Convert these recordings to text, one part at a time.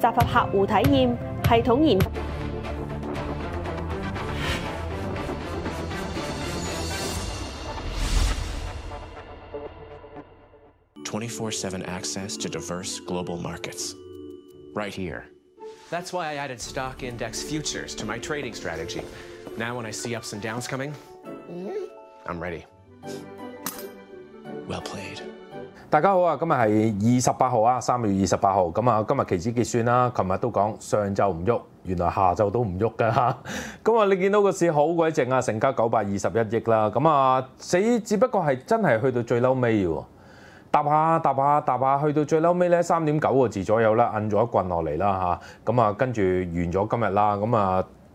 24 7 access to diverse global markets. Right here. That's why I added stock index futures to my trading strategy. Now, when I see ups and downs coming, mm-hmm. I'm ready. Well played. 大家好啊！今日系二十八号啊，三月二十八号。咁啊，今日期指结算啦。琴日都讲上昼唔喐，原来下昼都唔喐噶。咁啊，你见到个市好鬼静啊，成交九百二十一亿啦。咁啊，只只不过系真系去到最嬲尾喎，搭下搭下搭下，去到最嬲尾咧，三点九个字左右啦，摁咗一棍落嚟啦吓。咁啊，跟住完咗今日啦。咁啊。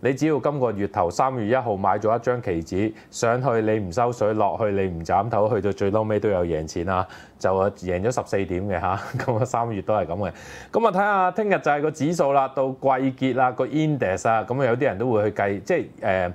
你只要今個月頭三月一號買咗一張棋子上去，你唔收水，落去你唔斬頭，去到最嬲尾都有贏錢啊！就啊贏咗十四點嘅嚇，咁啊三月都係咁嘅。咁啊睇下聽日就係個指數啦，到季結啦個 index 啊，咁啊有啲人都會去計，即係誒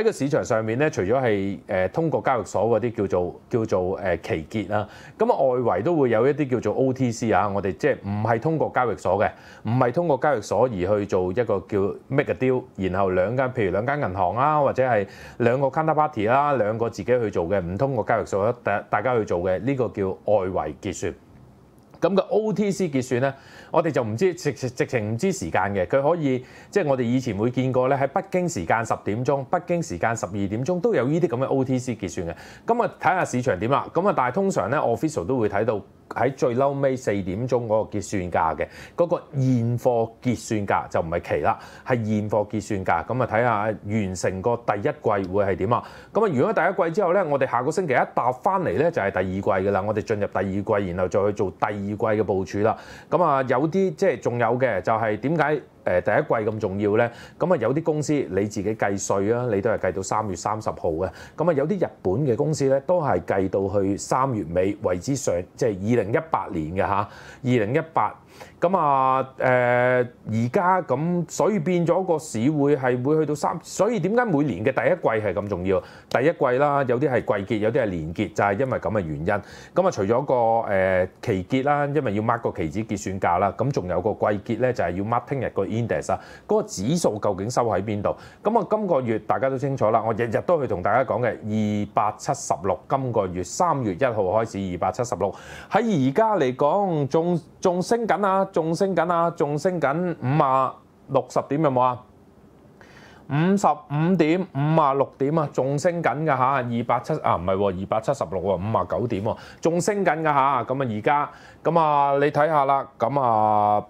喺個市場上面咧，除咗係誒通過交易所嗰啲叫做叫做誒期結啦，咁啊外圍都會有一啲叫做 OTC 啊，我哋即係唔係通過交易所嘅，唔係通過交易所而去做一個叫 make a deal，然後。兩間，譬如兩間銀行啊，或者係兩個 counterparty 啦，兩個自己去做嘅，唔通過交易所，大大家去做嘅，呢個叫外圍結算。咁個 OTC 結算咧。我哋就唔知直直情唔知時間嘅，佢可以即係我哋以前會見過咧，喺北京時間十點鐘、北京時間十二點鐘都有呢啲咁嘅 OTC 結算嘅。咁啊睇下市場點啦。咁啊，但係通常咧，official 都會睇到喺最嬲尾四點鐘嗰個結算價嘅，嗰個現貨結算價就唔係期啦，係現貨結算價。咁啊睇下完成個第一季會係點啊。咁啊，如果第一季之後咧，我哋下個星期一搭翻嚟咧，就係第二季噶啦。我哋進入第二季，然後再去做第二季嘅部署啦。咁啊有。有啲即係仲有嘅，就係點解誒第一季咁重要咧？咁啊有啲公司你自己計税啊，你都係計到三月三十號嘅。咁啊有啲日本嘅公司咧，都係計到去三月尾為之上，即係二零一八年嘅嚇，二零一八。咁啊，誒而家咁，所以變咗個市會係會去到三，所以點解每年嘅第一季係咁重要？第一季啦，有啲係季結，有啲係年結，就係因為咁嘅原因。咁啊，除咗個誒期結啦，因為要 mark 個期指結算價啦，咁仲有個季結咧，就係要 mark 聽日個 index 啊，嗰個指數究竟收喺邊度？咁啊，今個月大家都清楚啦，我日日都去同大家講嘅二百七十六，今個月三月一號開始二百七十六，喺而家嚟講仲仲升緊啊！仲升緊啊！仲升緊五啊六十點有冇啊？五十五點五啊六點啊！仲升緊㗎嚇，二百七啊唔係喎，二百七十六喎，五啊九點喎，仲升緊㗎嚇。咁啊而家咁啊你睇下啦，咁啊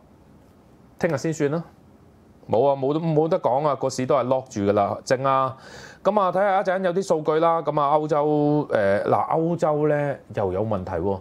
聽日先算啦。冇啊冇冇得講啊！個市都係落住㗎啦，正啊。咁啊睇下一陣有啲數據啦。咁啊歐洲誒嗱歐洲咧又有問題喎。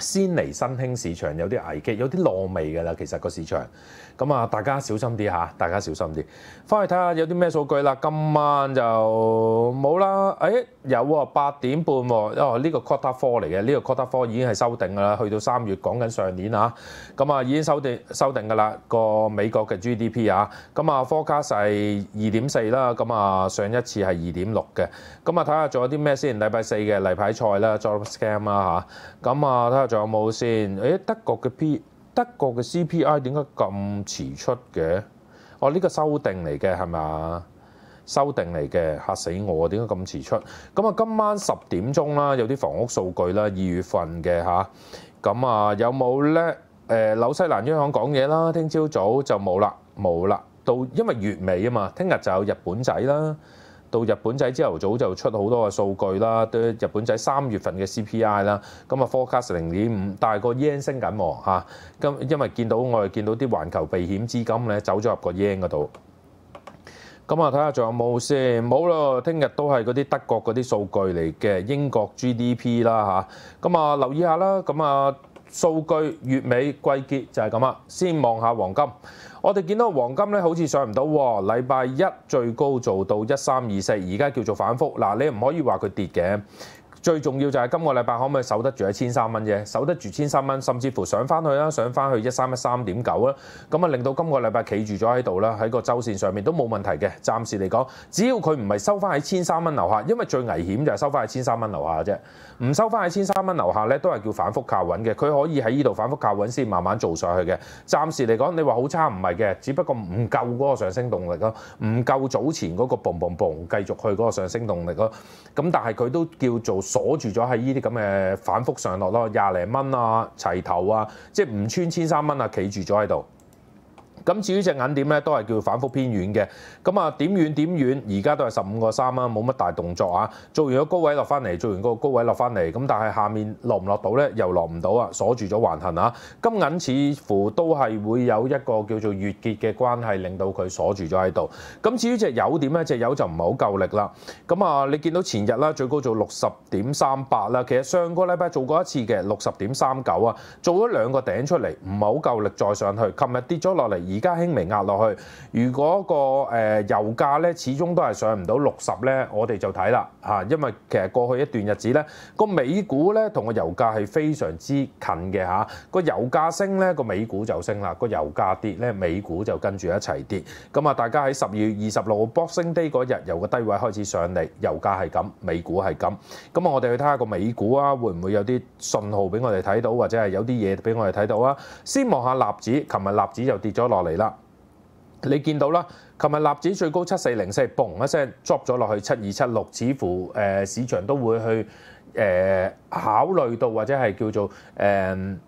先嚟新興市場有啲危機，有啲落味㗎啦。其實個市場，咁啊，大家小心啲嚇，大家小心啲。翻去睇下有啲咩數據啦。今晚就冇啦。誒有喎，八點半喎。呢個 quarter four 嚟嘅，呢個 quarter four 已經係修定㗎啦。去到三月，講緊上年啊，咁啊已經修定修定㗎啦。個美國嘅 GDP 啊，咁啊 f o a s 卡係二點四啦，咁啊上一次係二點六嘅。咁啊睇下仲有啲咩先？禮拜四嘅例牌賽啦，job scam 啦嚇，咁啊睇下。仲有冇先？誒德國嘅 P 德國嘅 CPI 點解咁遲出嘅？哦，呢個修訂嚟嘅係啊？修訂嚟嘅嚇死我點解咁遲出？咁啊，今晚十點鐘啦，有啲房屋數據啦，二月份嘅嚇咁啊，有冇咧？誒紐西蘭央行講嘢啦，聽朝早就冇啦，冇啦。到因為月尾啊嘛，聽日就有日本仔啦。到日本仔朝頭早就出好多嘅數據啦，對日本仔三月份嘅 CPI 啦，咁啊 forecast 零點五，但係個 yen 升緊喎嚇，咁因為見到我哋見到啲環球避險資金咧走咗入個 yen 嗰度，咁啊睇下仲有冇先，冇咯，聽日都係嗰啲德國嗰啲數據嚟嘅，英國 GDP 啦嚇，咁啊留意下啦，咁啊。數據月尾季結就係咁啦，先望下黃金。我哋見到黃金咧，好似上唔到。禮拜一最高做到一三二四，而家叫做反覆。嗱，你唔可以話佢跌嘅。最重要就係今個禮拜可唔可以守得住喺千三蚊啫？守得住千三蚊，甚至乎上翻去啦，上翻去一三一三點九啦，咁啊令到今個禮拜企住咗喺度啦，喺個周線上面都冇問題嘅。暫時嚟講，只要佢唔係收翻喺千三蚊樓下，因為最危險就係收翻喺千三蚊樓下啫。唔收翻喺千三蚊樓下咧，都係叫反覆靠穩嘅。佢可以喺呢度反覆靠穩先，慢慢做上去嘅。暫時嚟講，你話好差唔係嘅，只不過唔夠嗰個上升動力咯，唔夠早前嗰個嘣嘣 o 繼續去嗰個上升動力咯。咁但係佢都叫做。鎖住咗喺呢啲咁嘅反覆上落咯，廿零蚊啊，齊頭啊，即係唔穿千三蚊啊，企住咗喺度。咁至於只銀點咧，都係叫反覆偏軟嘅。咁啊，點軟點軟，而家都係十五個三啦，冇乜大動作啊。做完個高位落翻嚟，做完個高位落翻嚟，咁但係下面落唔落到咧，又落唔到啊，鎖住咗橫行啊。金銀似乎都係會有一個叫做月結嘅關係，令到佢鎖住咗喺度。咁至於只油點咧，隻油就唔係好夠力啦。咁啊，你見到前日啦，最高做六十點三八啦，其實上個禮拜做過一次嘅六十點三九啊，做咗兩個頂出嚟，唔係好夠力再上去。琴日跌咗落嚟。而家輕微壓落去，如果個誒油價咧始終都係上唔到六十咧，我哋就睇啦嚇，因為其實過去一段日子咧，個美股咧同個油價係非常之近嘅嚇。個油價升咧，個美股就升啦；個油價跌咧，美股就跟住一齊跌。咁啊，大家喺十二月二十六博升跌嗰日由個低位開始上嚟，油價係咁，美股係咁。咁啊，我哋去睇下個美股啊，會唔會有啲信號俾我哋睇到，或者係有啲嘢俾我哋睇到啊？先望下納指，琴日納指就跌咗落。嚟啦！你見到啦，琴日立指最高七四零，四，嘣一聲 drop 咗落去七二七六，似乎誒市場都會去誒考慮到或者係叫做誒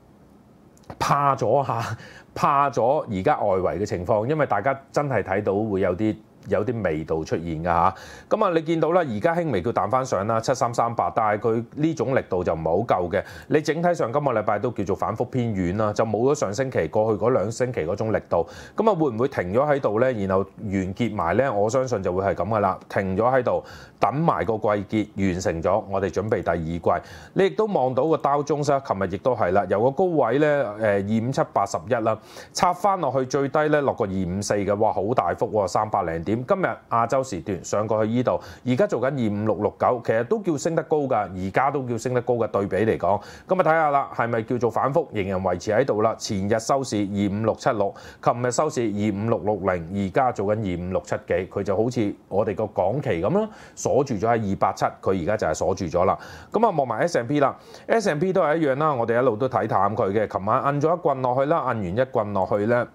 怕咗嚇，怕咗而家外圍嘅情況，因為大家真係睇到會有啲。有啲味道出現㗎嚇，咁啊你見到啦，而家輕微叫彈翻上啦，七三三八，但係佢呢種力度就唔係好夠嘅。你整體上今日禮拜都叫做反覆偏軟啦，就冇咗上星期過去嗰兩星期嗰種力度。咁啊會唔會停咗喺度呢？然後完結埋呢？我相信就會係咁噶啦。停咗喺度，等埋個季結完成咗，我哋準備第二季。你亦都望到個刀中啦，琴日亦都係啦，由個高位呢，誒二五七八十一啦，插翻落去最低呢，落個二五四嘅，哇好大幅喎，三百零點。今日亞洲時段上過去依度，而家做緊二五六六九，其實都叫升得高㗎，而家都叫升得高嘅對比嚟講。咁啊睇下啦，係咪叫做反覆仍然維持喺度啦？前日收市二五六七六，琴日收市二五六六零，而家做緊二五六七幾，佢就好似我哋個港期咁啦，鎖住咗喺二八七，佢而家就係鎖住咗啦。咁啊，望埋 S n P 啦，S n P 都係一樣啦，我哋一路都睇淡佢嘅。琴晚摁咗一棍落去啦，摁完一棍落去咧。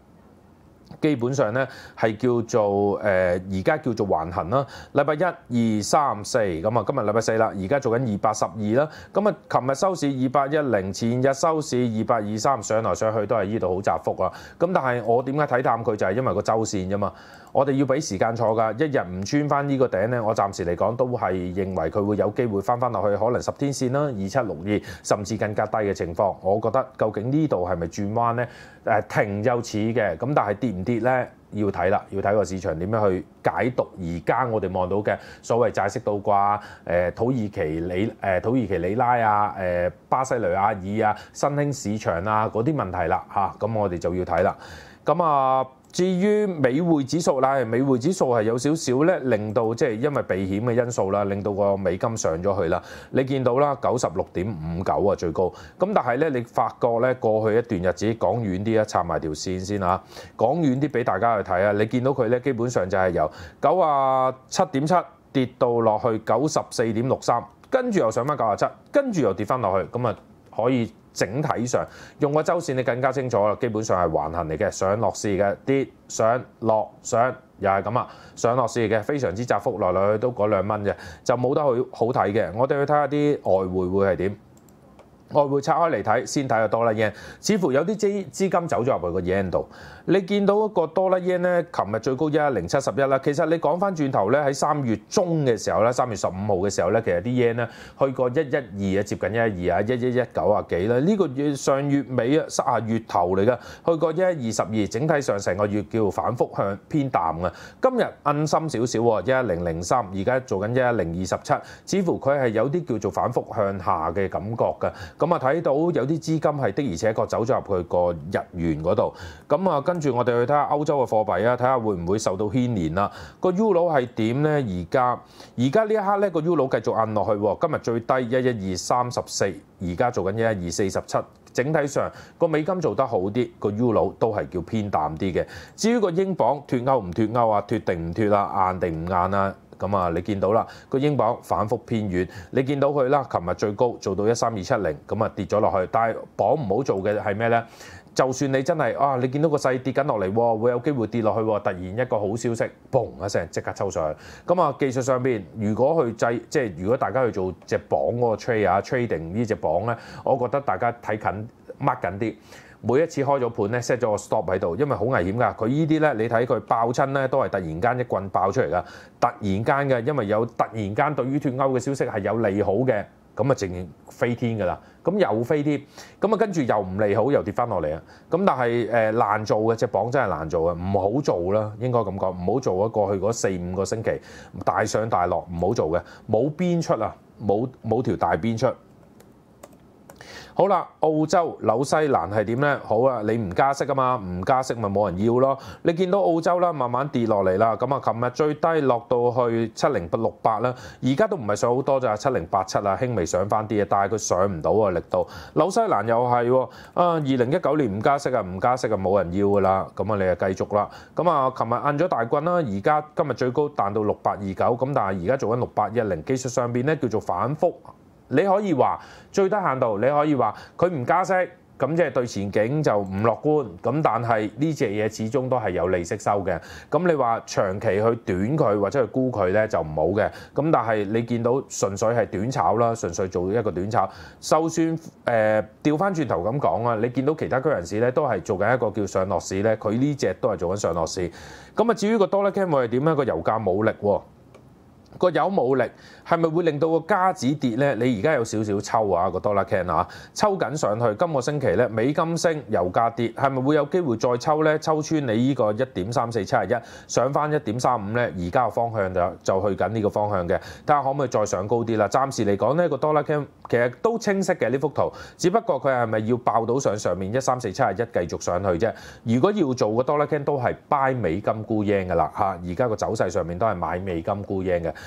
基本上咧係叫做誒而家叫做橫行啦，禮拜一、二、三、四，咁啊今日禮拜四啦，而家做緊二百十二啦，咁啊琴日收市二百一零，前日收市二百二三，上來上去都係依度好窄幅啊，咁但係我點解睇淡佢就係因為個周線啫嘛。我哋要俾時間坐㗎，一日唔穿翻呢個頂呢，我暫時嚟講都係認為佢會有機會翻翻落去，可能十天線啦、二七六二，甚至更加低嘅情況。我覺得究竟呢度係咪轉彎呢？誒停就似嘅，咁但係跌唔跌呢？要睇啦，要睇個市場點樣去解讀而家我哋望到嘅所謂債息倒掛、誒土耳其里、誒土耳其里拉啊、誒巴西雷亞爾啊、新兴市場啊嗰啲問題啦嚇，咁我哋就要睇啦。咁啊～至於美匯指數啦，美匯指數係有少少咧，令到即係因為避險嘅因素啦，令到個美金上咗去啦。你見到啦，九十六點五九啊最高。咁但係咧，你發覺咧過去一段日子，講遠啲啊，插埋條線先嚇。講遠啲俾大家去睇啊，你見到佢咧基本上就係由九啊七點七跌到落去九十四點六三，跟住又上翻九啊七，跟住又跌翻落去，咁啊可以。整體上用個周線你更加清楚啦，基本上係橫行嚟嘅，上落市嘅跌上落上又係咁啊，上落市嘅非常之窄幅，來來去都嗰兩蚊嘅，就冇得去好睇嘅。我哋去睇下啲外匯會係點。我會拆開嚟睇，先睇個多啦 yen，似乎有啲資資金走咗入去個 yen 度。你見到一個多啦 yen 咧，琴日最高一零七十一啦。其實你講翻轉頭咧，喺三月中嘅時候咧，三月十五號嘅時候咧，其實啲 yen 咧去過一一二啊，接近一一二啊，一一一九啊幾啦。呢個月上月尾啊，十啊月頭嚟㗎，去過一一二十二，整體上成個月叫反覆向偏淡嘅。今日暗深少少喎，一零零三，而家做緊一零二十七，似乎佢係有啲叫做反覆向下嘅感覺㗎。咁啊，睇到有啲資金係的，而且確走咗入去個日元嗰度。咁啊，跟住我哋去睇下歐洲嘅貨幣啊，睇下會唔會受到牽連啦。個 U 元係點咧？而家而家呢一刻咧，個 U 元繼續壓落去。今日最低一一二三十四，而家做緊一一二四十七。整體上個美金做得好啲，個 U 元都係叫偏淡啲嘅。至於個英鎊脱歐唔脱歐啊，脱定唔脱啊，硬定唔硬啊？咁啊，你見到啦個英鎊反覆偏軟，你見到佢啦，琴日最高做到一三二七零，咁啊跌咗落去。但係綁唔好做嘅係咩呢？就算你真係啊，你見到個勢跌緊落嚟，會有機會跌落去。突然一個好消息，嘣一聲即刻抽上去。咁啊，技術上面，如果去制，即係如果大家去做只綁嗰個 t r a e 啊 trading 呢只綁呢，我覺得大家睇緊 mark 緊啲。每一次開咗盤咧 set 咗個 stop 喺度，因為好危險㗎。佢呢啲咧，你睇佢爆親咧都係突然間一棍爆出嚟㗎，突然間嘅，因為有突然間對於脱歐嘅消息係有利好嘅，咁啊，淨飛天㗎啦，咁又飛添，咁啊跟住又唔利好，又跌翻落嚟啊。咁但係誒難做嘅，只榜真係難做嘅，唔好做啦，應該咁講，唔好做啊！過去嗰四五個星期大上大落，唔好做嘅，冇邊出啊，冇冇條大邊出。好啦，澳洲紐西蘭係點呢？好啊，你唔加息啊嘛，唔加息咪冇人要咯。你見到澳洲啦，慢慢跌落嚟啦，咁啊，琴日最低落到去七零六八啦，而家都唔係上好多咋，七零八七啊，輕微上翻啲啊，但係佢上唔到啊力度。紐西蘭又係喎，啊，二零一九年唔加息啊，唔加息啊，冇人要噶啦，咁啊，你啊繼續啦。咁啊，琴日按咗大棍啦，而家今日最高彈到六八二九，咁但係而家做緊六八一零，技術上邊咧叫做反覆。你可以話最低限度，你可以話佢唔加息，咁即係對前景就唔樂觀。咁但係呢隻嘢始終都係有利息收嘅。咁你話長期去短佢或者去沽佢呢，就唔好嘅。咁但係你見到純粹係短炒啦，純粹做一個短炒，就算誒調翻轉頭咁講啊，你見到其他區人士呢，都係做緊一個叫上落市呢，佢呢只都係做緊上落市。咁啊，至於個多 a m 會係點咧？個油價冇力喎。個有冇力係咪會令到個加子跌呢？你而家有少少抽啊個 dollar c a n 啊，抽緊上去。今個星期呢，美金升，油價跌，係咪會有機會再抽呢？抽穿你呢個一點三四七廿一上翻一點三五呢，而家個方向就就去緊呢個方向嘅，但係可唔可以再上高啲啦？暫時嚟講呢個 dollar c a n 其實都清晰嘅呢幅圖，只不過佢係咪要爆到上上面一三四七廿一繼續上去啫？如果要做個 dollar c a n 都係 Buy 美金沽英㗎啦而家個走勢上面都係買美金沽英嘅。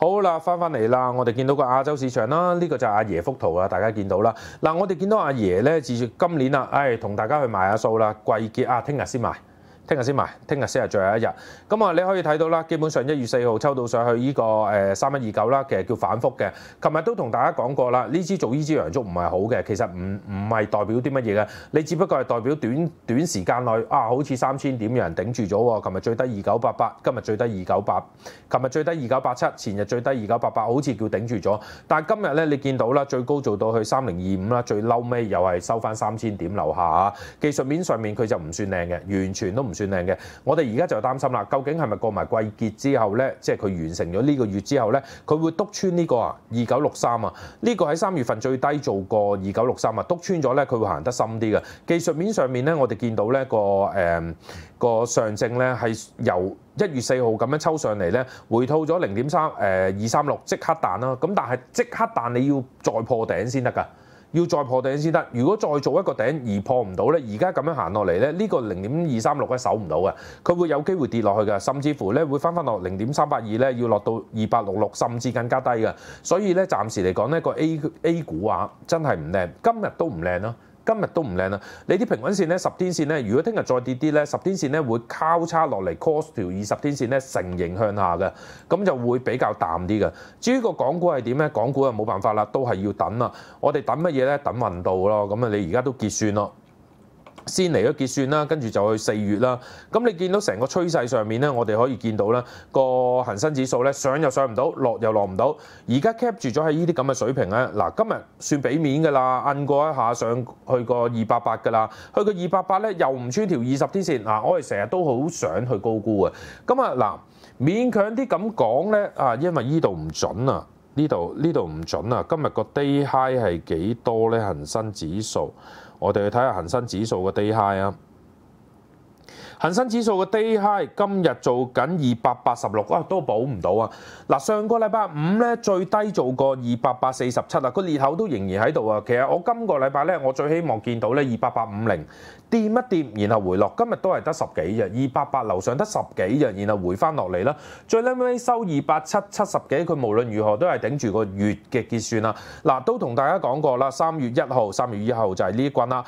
好啦，翻翻嚟啦，我哋見到個亞洲市場啦，呢個就阿爺幅圖啦，大家見到啦。嗱，我哋見到阿爺咧，自今年啦，誒，同大家去賣下數啦，季結啊，聽日先賣。聽日先埋，聽日先係最後一日。咁啊，你可以睇到啦，基本上一月四號抽到上去呢個誒三一二九啦，其實叫反覆嘅。琴日都同大家講過啦，呢支做呢支洋足唔係好嘅，其實唔唔係代表啲乜嘢嘅，你只不過係代表短短時間內啊，好似三千點有人頂住咗喎。琴日最低二九八八，今日最低二九八，琴日最低二九八七，前日最低二九八八，好似叫頂住咗。但今日咧，你見到啦，最高做到去三零二五啦，最嬲尾又係收翻三千點留下。技術面上面佢就唔算靚嘅，完全都唔。算靚嘅，我哋而家就擔心啦，究竟係咪過埋季節之後呢？即係佢完成咗呢個月之後呢，佢會督穿呢個啊二九六三啊？呢個喺三月份最低做過二九六三啊，督穿咗呢，佢會行得深啲嘅。技術面上面呢，我哋見到呢個誒個上證呢，係由一月四號咁樣抽上嚟呢，回吐咗零點三誒二三六即刻彈啦。咁但係即刻彈你要再破頂先得㗎。要再破頂先得。如果再做一個頂而破唔到咧，而家咁樣行落嚟咧，呢個零點二三六咧守唔到嘅，佢會有機會跌落去嘅，甚至乎咧會翻翻落零點三八二咧，要落到二八六六甚至更加低嘅。所以咧，暫時嚟講咧，個 A A 股啊，真係唔靚，今日都唔靚咯。今日都唔靚啦，你啲平均線咧，十天線咧，如果聽日再跌啲咧，十天線咧會交叉落嚟 cross 條二十天線咧，成形向下嘅，咁就會比較淡啲嘅。至於個港股係點咧？港股啊冇辦法啦，都係要等啦。我哋等乜嘢咧？等運道咯。咁啊，你而家都結算咯。先嚟咗結算啦，跟住就去四月啦。咁你見到成個趨勢上面咧，我哋可以見到咧個恒生指數咧上又上唔到，落又落唔到。而家 cap 住咗喺呢啲咁嘅水平咧。嗱，今日算俾面㗎啦，按過一下上去個二八八㗎啦，去個二八八咧又唔穿條二十天線嗱。我哋成日都好想去高估嘅。咁啊嗱，勉強啲咁講咧啊，因為呢度唔準啊，呢度呢度唔準啊。今日個 day high 係幾多咧？恒生指數？我哋去睇下恒生指數嘅低 high 啊。恒生指數嘅 day high 今日做緊二百八十六啊，都補唔到啊！嗱，上個禮拜五咧最低做過二百八四十七啊，個裂口都仍然喺度啊。其實我今個禮拜咧，我最希望見到咧二百八五零，跌一跌然後回落，今日都係得十幾日，二百八樓上得十幾日，然後回翻落嚟啦。最尾收二百七七十幾，佢無論如何都係頂住個月嘅結算啊！嗱，都同大家講過啦，三月一號、三月二號就係呢一棍啦。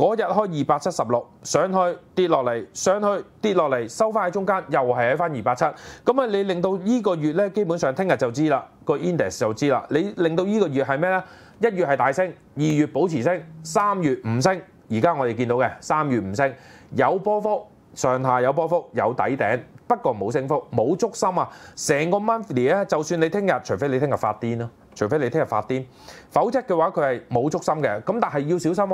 嗰日開二百七十六，上去跌落嚟，上去跌落嚟，收翻喺中間，又係喺翻二百七。咁啊，你令到呢個月咧，基本上聽日就知啦，個 index 就知啦。你令到呢個月係咩咧？一月係大升，二月保持升，三月唔升。而家我哋見到嘅三月唔升，有波幅上下有波幅，有底頂，不過冇升幅，冇足心啊。成個 monthly 咧，就算你聽日，除非你聽日發癲咯。除非你聽日發癲，否則嘅話佢係冇足心嘅。咁但係要小心，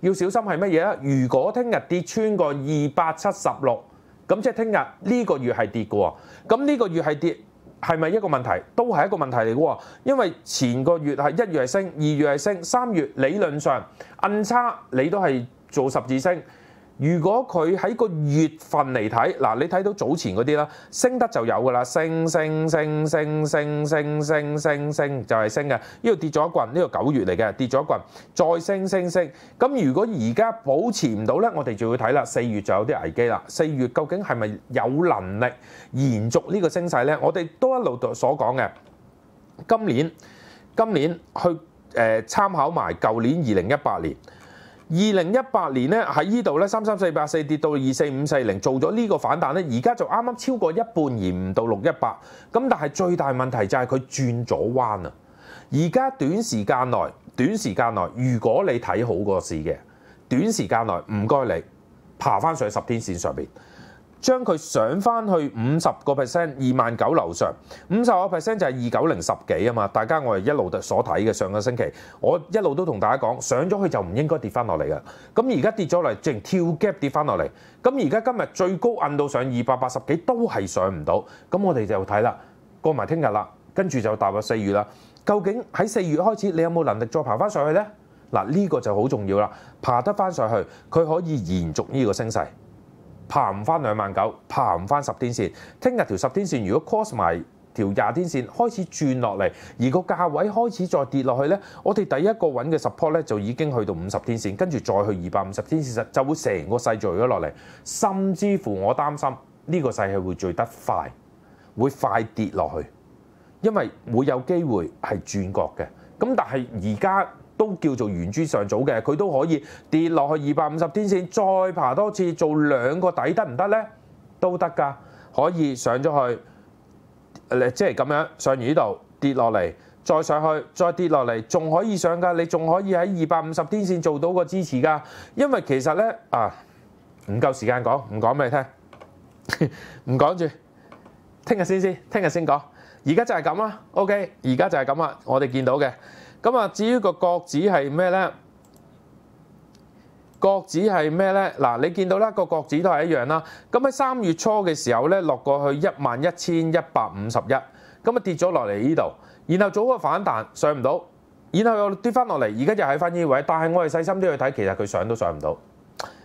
要小心係乜嘢咧？如果聽日跌穿個二百七十六，咁即係聽日呢個月係跌嘅。咁呢個月係跌，係咪一個問題？都係一個問題嚟嘅喎。因為前個月係一月係升，二月係升，三月理論上暗差你都係做十字星。如果佢喺個月份嚟睇，嗱你睇到早前嗰啲啦，升得就有噶啦，升升升升升升升升升，就係升嘅。呢度跌咗一棍，呢度九月嚟嘅，跌咗一棍，再升升升。咁如果而家保持唔到呢，我哋就要睇啦。四月就有啲危機啦。四月究竟係咪有能力延續呢個升勢呢？我哋都一路所講嘅，今年今年去誒參考埋舊年二零一八年。二零一八年咧喺呢度咧三三四八四跌到二四五四零，做咗呢個反彈咧，而家就啱啱超過一半而唔到六一八。咁但係最大問題就係佢轉咗彎啊！而家短時間內，短時間內如果你睇好個市嘅，短時間內唔該你爬翻上十天線上邊。將佢上翻去五十個 percent，二萬九樓上五十個 percent 就係二九零十幾啊嘛！大家我係一路所睇嘅上個星期，我一路都同大家講，上咗去就唔應該跌翻落嚟噶。咁而家跌咗嚟，淨跳 gap 跌翻落嚟。咁而家今日最高按到上二百八十幾，都係上唔到。咁我哋就睇啦，過埋聽日啦，跟住就踏入四月啦。究竟喺四月開始，你有冇能力再爬翻上去呢？嗱，呢個就好重要啦。爬得翻上去，佢可以延續呢個升勢。爬唔翻兩萬九，爬唔翻十天線。聽日條十天線如果 cross 埋條廿天線，開始轉落嚟，而個價位開始再跌落去咧，我哋第一個揾嘅 support 咧就已經去到五十天線，跟住再去二百五十天線，就會成個勢聚咗落嚟。甚至乎我擔心呢個勢係會聚得快，會快跌落去，因為會有機會係轉角嘅。咁但係而家。都叫做原珠上組嘅，佢都可以跌落去二百五十天線，再爬多次做兩個底得唔得呢？都得噶，可以上咗去，即係咁樣上完呢度跌落嚟，再上去，再跌落嚟，仲可以上噶，你仲可以喺二百五十天線做到個支持噶，因為其實呢，啊，唔夠時間講，唔講俾你聽，唔講住，聽日先先，聽日先講，而家就係咁啊，OK，而家就係咁啊，我哋見到嘅。咁啊，至於個國指係咩咧？國指係咩咧？嗱，你見到啦，個國指都係一樣啦。咁喺三月初嘅時候咧，落過去一萬一千一百五十一，咁啊跌咗落嚟呢度，然後做好個反彈上唔到，然後又跌翻落嚟，而家又喺翻呢位，但係我係細心啲去睇，其實佢上都上唔到。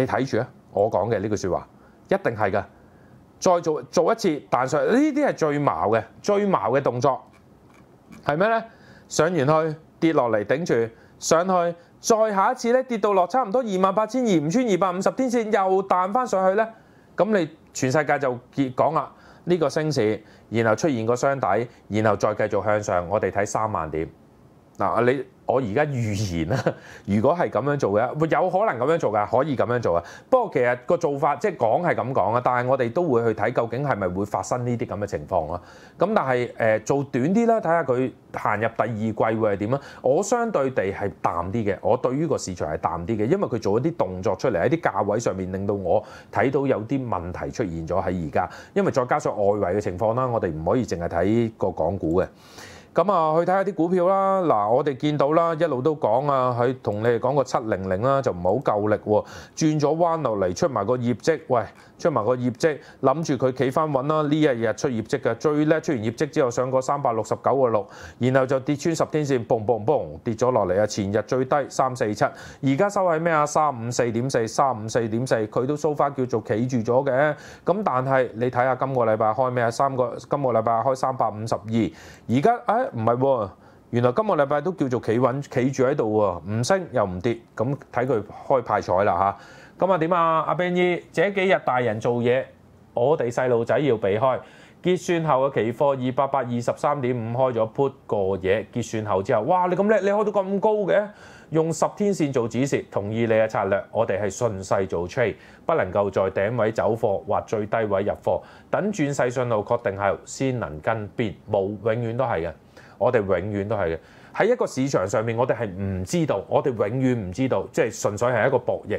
你睇住啊！我講嘅呢句説話一定係嘅。再做做一次彈上，呢啲係最矛嘅、最矛嘅動作係咩咧？上完去跌落嚟頂住，上去再下一次咧跌到落差唔多二萬八千二，唔穿二百五十天線又彈翻上去咧，咁你全世界就結講啦呢個升市，然後出現個箱底，然後再繼續向上，我哋睇三萬點。嗱，你我而家預言啦，如果係咁樣做嘅，有可能咁樣做嘅，可以咁樣做啊。不過其實個做法即係講係咁講啊，但係我哋都會去睇究竟係咪會發生呢啲咁嘅情況啊。咁但係誒做短啲啦，睇下佢行入第二季會係點啊。我相對地係淡啲嘅，我對於個市場係淡啲嘅，因為佢做一啲動作出嚟喺啲價位上面，令到我睇到有啲問題出現咗喺而家。因為再加上外圍嘅情況啦，我哋唔可以淨係睇個港股嘅。咁啊，去睇下啲股票啦。嗱，我哋見到啦，一路都講啊，佢同你哋講個七零零啦，就唔好夠力喎，轉咗彎落嚟出埋個業績，喂。出埋個業績，諗住佢企翻穩啦。呢一日出業績嘅最叻，出完業績之後上過三百六十九個六，然後就跌穿十天線嘣嘣嘣跌咗落嚟啊！前日最低三四七，而家收喺咩啊？三五四點四，三五四點四，佢都收翻叫做企住咗嘅。咁但係你睇下今個禮拜開咩啊？三個今個禮拜開三百五十二，而家誒唔係喎，原來今個禮拜都叫做企穩企住喺度喎，唔升又唔跌，咁睇佢開派彩啦嚇。咁啊點啊，阿 Ben 二，這幾日大人做嘢，我哋細路仔要避開。結算後嘅期貨二百百二十三點五開咗 put 個嘢，結算後之後，哇！你咁叻，你開到咁高嘅，用十天線做指示，同意你嘅策略。我哋係順勢做 trade，不能夠在頂位走貨或最低位入貨，等轉勢信號確定後先能跟邊冇，永遠都係嘅。我哋永遠都係嘅喺一個市場上面，我哋係唔知道，我哋永遠唔知道，即係純粹係一個博弈。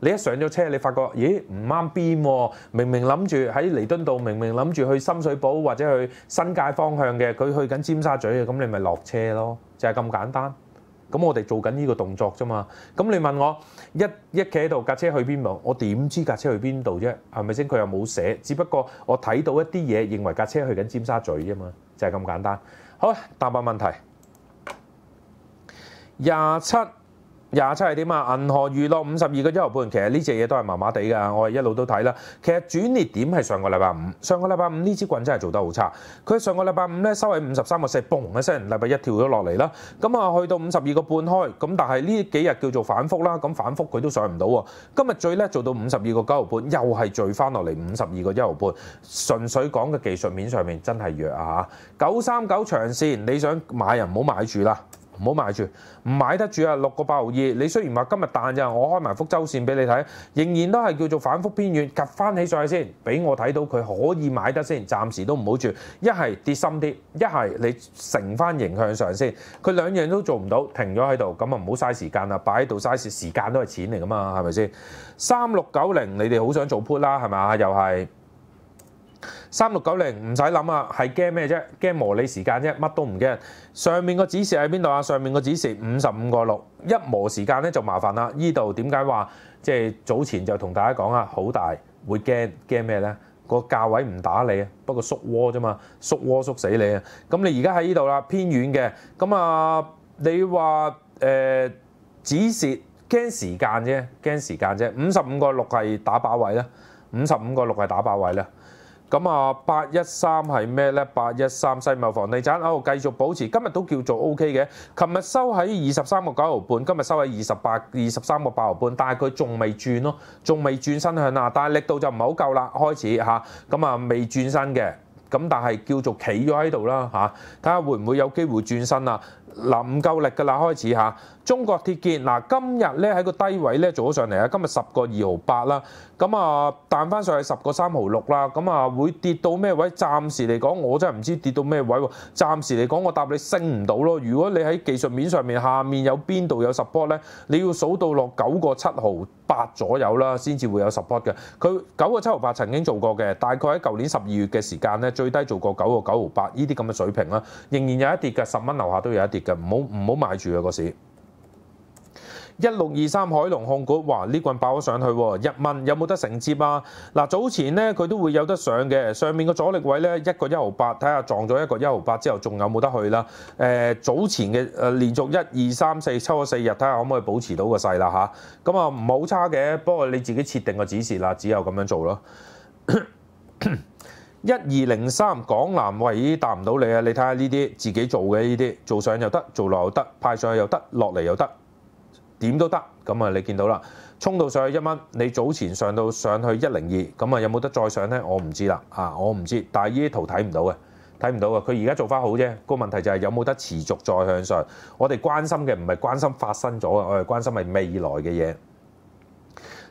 你一上咗車，你發覺咦唔啱邊喎？明明諗住喺離敦道，明明諗住去深水埗或者去新界方向嘅，佢去緊尖沙咀嘅，咁你咪落車咯，就係咁簡單。咁我哋做緊呢個動作啫嘛。咁你問我一一企喺度，架車去邊度？我點知架車去邊度啫？係咪先？佢又冇寫，只不過我睇到一啲嘢，認為架車去緊尖沙咀啫嘛，就係咁簡單。好，答問問題，廿七。廿七點啊！銀河娛樂五十二個一毫半，其實呢只嘢都係麻麻地㗎。我係一路都睇啦。其實轉捩點係上個禮拜五，上個禮拜五呢支棍真係做得好差。佢上個禮拜五咧收喺五十三個四，嘣一聲，禮拜一跳咗落嚟啦。咁啊去到五十二個半開，咁但係呢幾日叫做反覆啦。咁反覆佢都上唔到喎。今日最叻做到五十二個九毫半，又係聚翻落嚟五十二個一毫半。純粹講嘅技術面上面真係弱啊！九三九長線，你想買人唔好買住啦。唔好買住，唔買得住啊！六個八毫二，你雖然話今日彈咋，我開埋福州線俾你睇，仍然都係叫做反覆偏軟，及翻起上去先，俾我睇到佢可以買得先，暫時都唔好住。一係跌深啲，一係你成翻形向上先，佢兩樣都做唔到，停咗喺度，咁啊唔好嘥時間啦，擺喺度嘥時間都係錢嚟噶嘛，係咪先？三六九零，你哋好想做 put 啦，係咪啊？又係。三六九零唔使諗啊，係驚咩啫？驚磨你時間啫，乜都唔驚。上面個指示喺邊度啊？上面個指示五十五個六一磨時間咧就麻煩啦。依度點解話即係早前就同大家講啊，好大會驚驚咩咧？個價位唔打你啊，不過縮窩啫嘛，縮窩縮死你啊！咁你而家喺依度啦，偏遠嘅咁啊，你話誒指示驚時間啫，驚時間啫，五十五個六係打靶位咧，五十五個六係打靶位咧。咁啊，八一三係咩咧？八一三西茂房地產，哦，繼續保持，今日都叫做 O K 嘅。琴日收喺二十三個九毫半，今日收喺二十八、二十三個八毫半，但係佢仲未轉咯，仲未轉身向啊，但係力度就唔係好夠啦，開始嚇，咁啊未轉身嘅，咁但係叫做企咗喺度啦嚇，睇下會唔會有機會轉身啊？嗱唔夠力㗎啦，開始嚇。中國鐵建嗱，今日咧喺個低位咧做咗上嚟啊！今日十個二毫八啦，咁啊彈翻上去十個三毫六啦，咁啊會跌到咩位？暫時嚟講，我真係唔知跌到咩位喎。暫時嚟講，我答你升唔到咯。如果你喺技術面上面，下面有邊度有 support 咧？你要數到落九個七毫八左右啦，先至會有 support 嘅。佢九個七毫八曾經做過嘅，大概喺舊年十二月嘅時間咧，最低做過九個九毫八呢啲咁嘅水平啦，仍然有一跌嘅，十蚊樓下都有一跌。唔好唔好買住啊！個市一六二三海龍控股，哇！呢棍爆咗上去，一蚊有冇得承接啊？嗱，早前呢，佢都會有得上嘅，上面個阻力位呢，一個一毫八，睇下撞咗一個一毫八之後，仲有冇得去啦？誒，早前嘅誒連續一二三四抽咗四日，睇下可唔可以保持到個勢啦吓，咁啊唔好差嘅，不過你自己設定個指示啦，只有咁樣做咯。一二零三港南位答唔到你啊！你睇下呢啲自己做嘅呢啲，做上又得，做落又得，派上去又得，落嚟又得，點都得。咁啊，你見到啦，衝到上去一蚊，你早前上到上去一零二，咁啊有冇得再上呢？我唔知啦，啊我唔知，但係呢啲圖睇唔到嘅，睇唔到嘅，佢而家做翻好啫。個問題就係有冇得持續再向上。我哋關心嘅唔係關心發生咗啊，我哋關心係未來嘅嘢。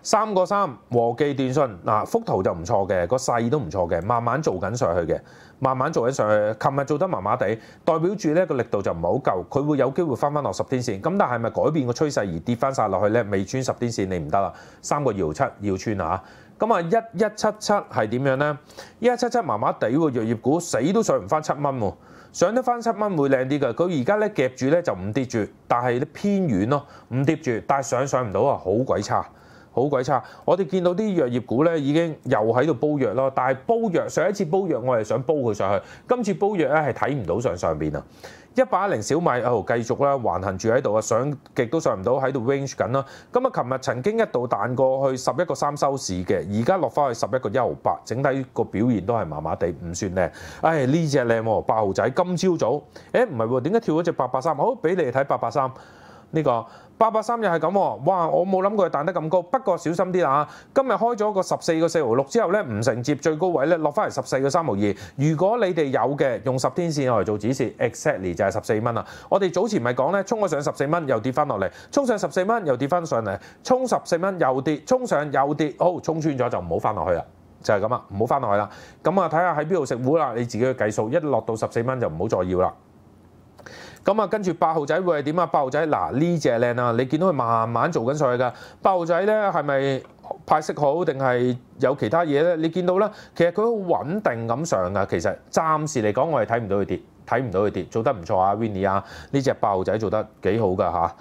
三個三和記電信嗱幅圖就唔錯嘅，個勢都唔錯嘅，慢慢做緊上去嘅，慢慢做緊上去。琴日做得麻麻地，代表住呢個力度就唔好夠，佢會有機會翻翻落十天線咁。但係咪改變個趨勢而跌翻晒落去呢？未穿十天線你唔得啦。三個搖七要穿嚇咁啊！一一七七係點樣呢？一一七七麻麻地，藥業股死都上唔翻七蚊喎，上得翻七蚊會靚啲嘅。佢而家咧夾住咧就唔跌住，但係偏遠咯，唔跌住，但係上上唔到啊，好鬼差。好鬼差！我哋見到啲藥業股咧，已經又喺度煲藥咯。但係煲藥上一次煲藥，我係想煲佢上去，今次煲藥咧係睇唔到上上邊啊！一百零小米啊，繼續啦，橫行住喺度啊，上極都上唔到，喺度 range 緊啦。咁啊，琴日曾經一度彈過去十一個三收市嘅，而家落翻去十一個一毫八，整體個表現都係麻麻地，唔算靚。唉，呢只靚喎，八號仔今朝早，唉唔係喎，點解跳咗只八八三？好，俾你睇八八三。呢個八百三又係咁，哇！我冇諗過佢彈得咁高，不過小心啲啊！今日開咗個十四个四毫六之後咧，唔承接最高位咧，落翻嚟十四個三毫二。如果你哋有嘅，用十天線落嚟做指示，exactly 就係十四蚊啦。我哋早前咪講咧，衝咗上十四蚊又跌翻落嚟，衝上十四蚊又跌翻上嚟，衝十四蚊又跌，衝上又跌，好，衝穿咗就唔好翻落去啦，就係咁啊，唔好翻落去啦。咁啊，睇下喺邊度食糊啦，你自己去計數，一落到十四蚊就唔好再要啦。咁啊，跟住八號仔會係點啊？八號仔嗱呢只靚啊，你見到佢慢慢做緊上去㗎。八號仔咧係咪派息好定係有其他嘢咧？你見到咧，其實佢好穩定咁上㗎。其實暫時嚟講，我係睇唔到佢跌，睇唔到佢跌，做得唔錯啊，Vinny 啊，呢只八號仔做得幾好㗎嚇。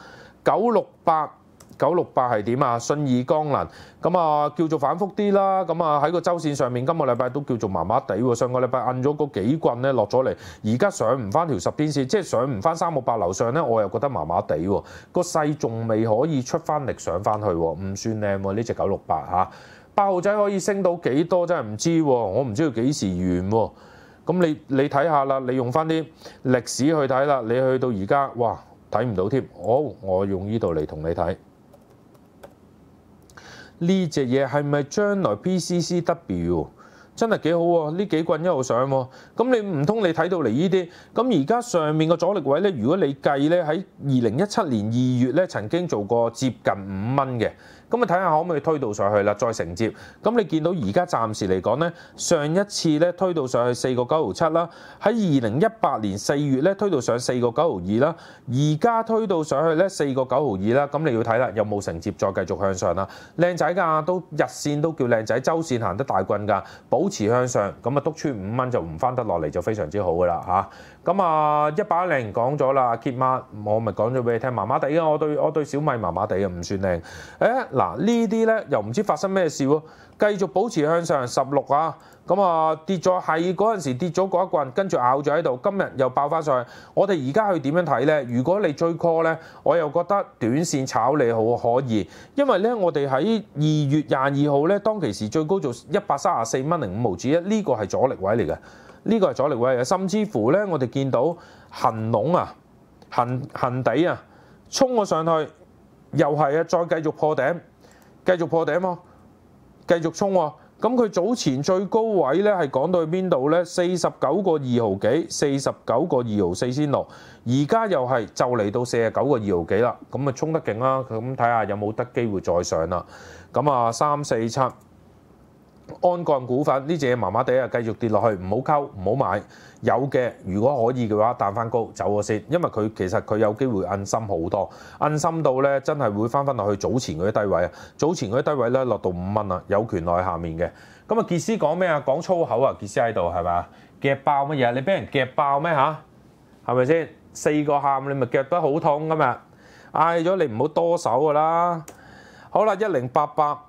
九六八。九六八係點啊？信義江能咁啊，叫做反覆啲啦。咁啊喺個周線上面，今個禮拜都叫做麻麻地。上個禮拜摁咗個幾棍咧落咗嚟，而家上唔翻條十天線，即係上唔翻三六八樓上咧，我又覺得麻麻地個勢仲未可以出翻力上翻去，唔算靚喎呢只九六八嚇八號仔可以升到幾多真係唔知，我唔知道幾時完喎。咁你你睇下啦，你用翻啲歷史去睇啦，你去到而家哇睇唔到添。好，我用呢度嚟同你睇。呢只嘢係咪將來 PCCW 真係幾好喎？呢幾棍一路上喎，咁你唔通你睇到嚟呢啲，咁而家上面個阻力位呢，如果你計呢，喺二零一七年二月呢，曾經做過接近五蚊嘅。咁啊睇下可唔可以推到上去啦，再承接。咁你見到而家暫時嚟講咧，上一次咧推到上去四個九毫七啦，喺二零一八年四月咧推到上四個九毫二啦，而家推到上去咧四個九毫二啦。咁你要睇啦，有冇承接再繼續向上啦？靚仔噶，都日線都叫靚仔，周線行得大棍噶，保持向上。咁啊篤穿五蚊就唔翻得落嚟就非常之好噶啦嚇。咁啊一百零講咗啦，揭媽，我咪講咗俾你聽，麻麻地嘅。我對我對小米麻麻地嘅，唔算靚。誒。嗱呢啲咧又唔知發生咩事喎，繼續保持向上十六啊，咁啊跌咗係嗰陣時跌咗嗰一棍，跟住咬咗喺度，今日又爆翻上。去。我哋而家去點樣睇呢？如果你追 call 咧，我又覺得短線炒你好可以，因為咧我哋喺二月廿二號咧當其時最高做一百三十四蚊零五毫子一，呢個係阻力位嚟嘅，呢個係阻力位。嘅，甚至乎咧我哋見到恆隆啊、恆恆地啊，衝咗上去，又係啊，再繼續破頂。繼續破頂嘛，繼續衝喎。咁佢早前最高位咧係講到去邊度咧？四十九個二毫幾，四十九個二毫四先落。而家又係就嚟到四十九個二毫幾啦。咁啊，衝得勁啦。咁睇下有冇得機會再上啦。咁啊，三四七。安鋼股份呢只嘢麻麻地啊，繼續跌落去，唔好溝，唔好買。有嘅，如果可以嘅話，彈翻高走咗先，因為佢其實佢有機會揞心好多，揞心到咧真係會翻翻落去早前嗰啲低位啊。早前嗰啲低位咧落到五蚊啊，有權落去下面嘅。咁啊傑斯講咩啊？講粗口啊！傑斯喺度係啊？夾爆乜嘢？你俾人夾爆咩嚇？係咪先？四個喊你咪夾得好痛咁嘛？嗌咗你唔好多手㗎啦。好啦，一零八八。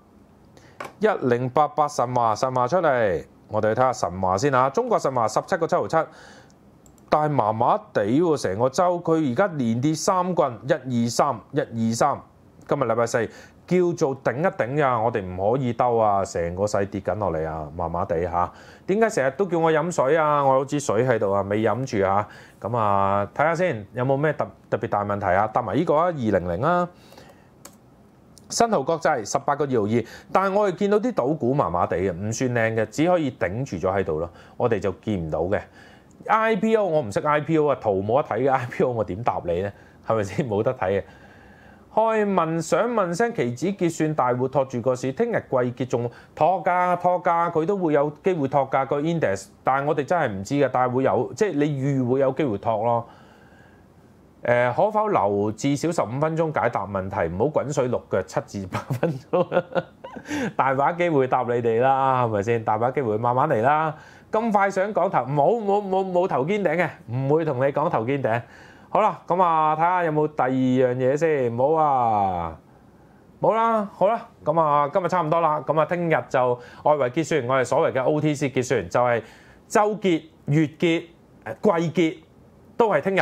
一零八八神話神話出嚟，我哋去睇下神話先嚇。中國神話十七個七毫七，但係麻麻地喎，成個周佢而家連跌三棍，一二三，一二三。今日禮拜四叫做頂一頂呀，我哋唔可以兜啊，成個世跌緊落嚟啊，麻麻地嚇。點解成日都叫我飲水啊？我有支水喺度啊，未飲住啊。咁啊，睇下先有冇咩特特別大問題啊？答埋呢個啊，二零零啊。新濠國際十八個兆二，但我哋見到啲賭股麻麻地嘅，唔算靚嘅，只可以頂住咗喺度咯。我哋就見唔到嘅 IPO，我唔識 IPO 啊，圖冇得睇嘅 IPO，我點答你呢？係咪先冇得睇嘅？開問想問聲期指結算大戶托住個市，聽日季結仲托價托價，佢都會有機會托價個 index，但我哋真係唔知嘅，但係會有即係你預會有機會托咯。誒，可否留至少十五分鐘解答問題？唔好滾水六腳七至八 分鐘，大把機會答你哋啦，係咪先？大把機會慢慢嚟啦，咁快想講頭冇冇冇冇頭肩頂嘅，唔會同你講頭肩頂。好啦，咁啊，睇下有冇第二樣嘢先，冇好啊，冇啦，好啦，咁啊，今日差唔多啦，咁啊，聽日就外圍結算，我哋所謂嘅 OTC 結算就係週結、月結、季結，都係聽日。